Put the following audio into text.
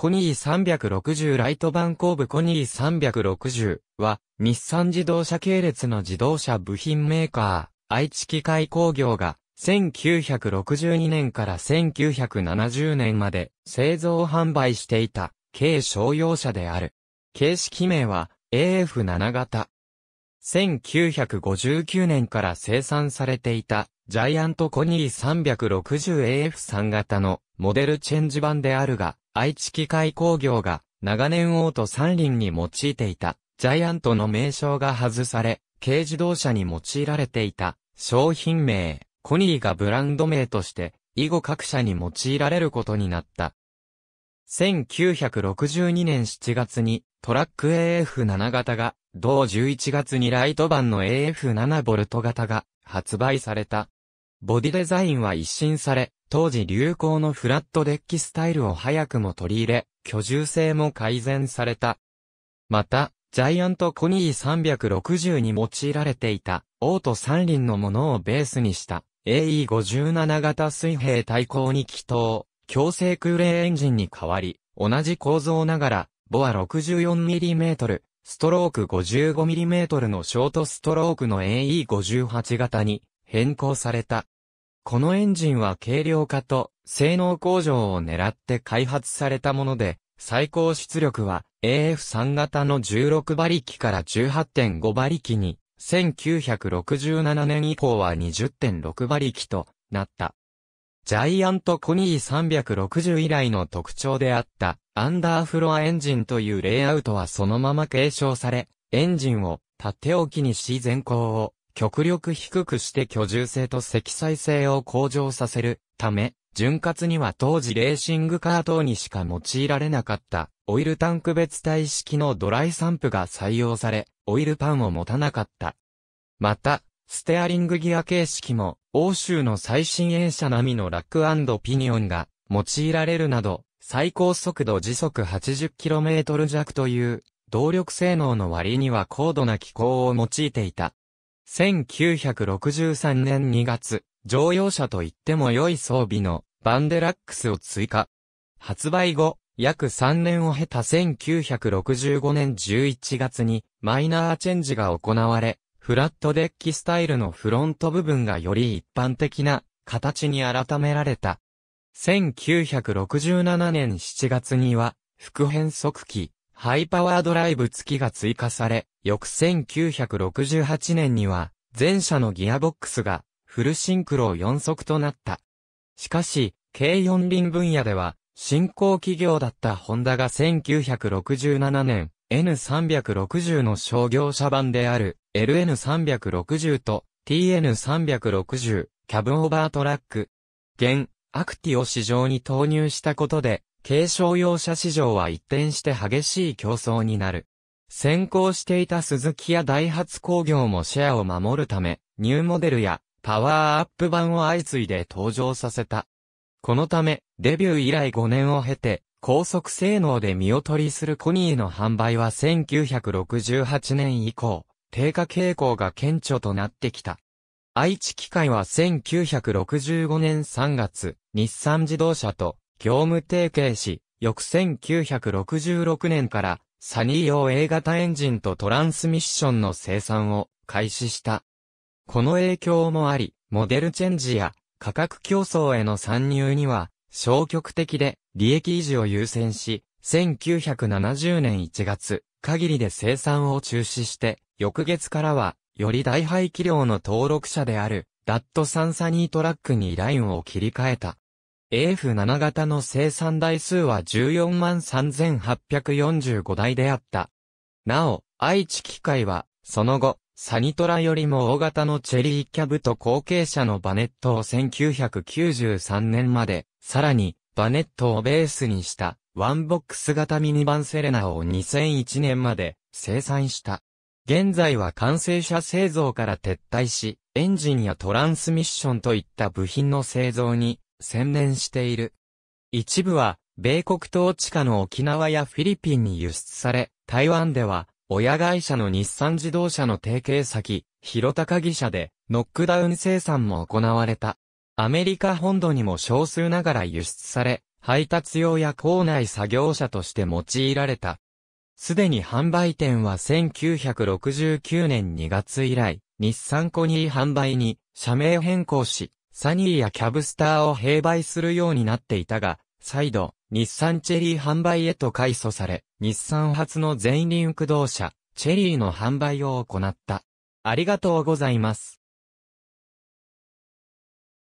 コニー360ライト版後部コニー360は、日産自動車系列の自動車部品メーカー、愛知機械工業が、1962年から1970年まで製造販売していた、軽商用車である。形式名は、AF7 型。1959年から生産されていた、ジャイアントコニー 360AF3 型のモデルチェンジ版であるが、愛知機械工業が長年オート三輪に用いていたジャイアントの名称が外され、軽自動車に用いられていた商品名、コニーがブランド名として以後各社に用いられることになった。1962年7月にトラック AF7 型が、同11月にライト版の AF7 ボルト型が発売された。ボディデザインは一新され、当時流行のフラットデッキスタイルを早くも取り入れ、居住性も改善された。また、ジャイアントコニー360に用いられていた、オート三輪のものをベースにした、AE57 型水平対向に気筒、強制空冷エンジンに変わり、同じ構造ながら、ボア 64mm、ストローク 55mm のショートストロークの AE58 型に変更された。このエンジンは軽量化と性能向上を狙って開発されたもので、最高出力は AF3 型の16馬力から18.5馬力に、1967年以降は20.6馬力となった。ジャイアントコニー360以来の特徴であったアンダーフロアエンジンというレイアウトはそのまま継承され、エンジンを縦置きにし前行を極力低くして居住性と積載性を向上させるため、潤滑には当時レーシングカー等にしか用いられなかったオイルタンク別体式のドライ散布が採用され、オイルパンを持たなかった。また、ステアリングギア形式も、欧州の最新鋭車並みのラックピニオンが用いられるなど、最高速度時速 80km 弱という、動力性能の割には高度な機構を用いていた。1963年2月、乗用車といっても良い装備のバンデラックスを追加。発売後、約3年を経た1965年11月にマイナーチェンジが行われ、フラットデッキスタイルのフロント部分がより一般的な形に改められた。1967年7月には、副変速機、ハイパワードライブ付きが追加され、翌1968年には、前者のギアボックスが、フルシンクロ4速となった。しかし、軽4輪分野では、新興企業だったホンダが1967年、N360 の商業車版である、LN360 と TN360、キャブオーバートラック、現、アクティを市場に投入したことで、軽商用車市場は一転して激しい競争になる。先行していた鈴木やダイハツ工業もシェアを守るため、ニューモデルやパワーアップ版を相次いで登場させた。このため、デビュー以来5年を経て、高速性能で見劣りするコニーの販売は1968年以降、低下傾向が顕著となってきた。愛知機械は1965年3月、日産自動車と業務提携し、翌1966年からサニー用 A 型エンジンとトランスミッションの生産を開始した。この影響もあり、モデルチェンジや価格競争への参入には消極的で利益維持を優先し、1970年1月限りで生産を中止して、翌月からはより大排気量の登録者であるダットサンサニートラックにラインを切り替えた。AF7 型の生産台数は143,845台であった。なお、愛知機械は、その後、サニトラよりも大型のチェリーキャブと後継者のバネットを1993年まで、さらに、バネットをベースにした、ワンボックス型ミニバンセレナを2001年まで生産した。現在は完成車製造から撤退し、エンジンやトランスミッションといった部品の製造に専念している。一部は、米国統治下の沖縄やフィリピンに輸出され、台湾では、親会社の日産自動車の提携先、広高義社で、ノックダウン生産も行われた。アメリカ本土にも少数ながら輸出され、配達用や校内作業車として用いられた。すでに販売店は1969年2月以来、日産コニー販売に社名変更し、サニーやキャブスターを併売するようになっていたが、再度、日産チェリー販売へと改祖され、日産初の全輪駆動車、チェリーの販売を行った。ありがとうございます。